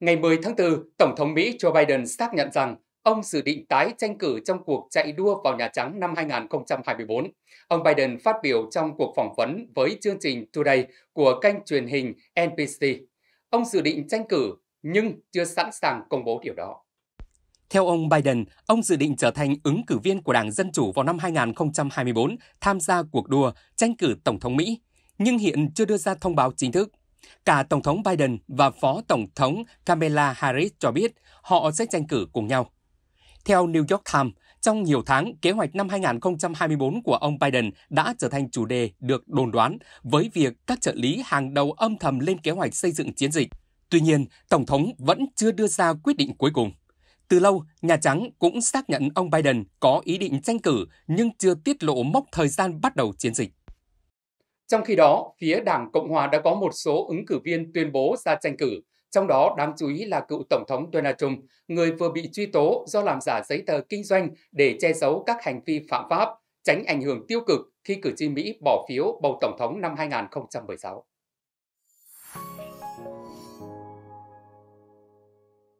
Ngày 10 tháng 4, Tổng thống Mỹ Joe Biden xác nhận rằng ông dự định tái tranh cử trong cuộc chạy đua vào Nhà Trắng năm 2024. Ông Biden phát biểu trong cuộc phỏng vấn với chương trình Today của kênh truyền hình NBC. Ông dự định tranh cử nhưng chưa sẵn sàng công bố điều đó. Theo ông Biden, ông dự định trở thành ứng cử viên của Đảng Dân Chủ vào năm 2024 tham gia cuộc đua tranh cử Tổng thống Mỹ, nhưng hiện chưa đưa ra thông báo chính thức. Cả Tổng thống Biden và Phó Tổng thống Kamala Harris cho biết họ sẽ tranh cử cùng nhau. Theo New York Times, trong nhiều tháng, kế hoạch năm 2024 của ông Biden đã trở thành chủ đề được đồn đoán với việc các trợ lý hàng đầu âm thầm lên kế hoạch xây dựng chiến dịch. Tuy nhiên, Tổng thống vẫn chưa đưa ra quyết định cuối cùng. Từ lâu, Nhà Trắng cũng xác nhận ông Biden có ý định tranh cử nhưng chưa tiết lộ mốc thời gian bắt đầu chiến dịch. Trong khi đó, phía Đảng Cộng hòa đã có một số ứng cử viên tuyên bố ra tranh cử, trong đó đáng chú ý là cựu Tổng thống Donald Trump, người vừa bị truy tố do làm giả giấy tờ kinh doanh để che giấu các hành vi phạm pháp, tránh ảnh hưởng tiêu cực khi cử tri Mỹ bỏ phiếu bầu Tổng thống năm 2016.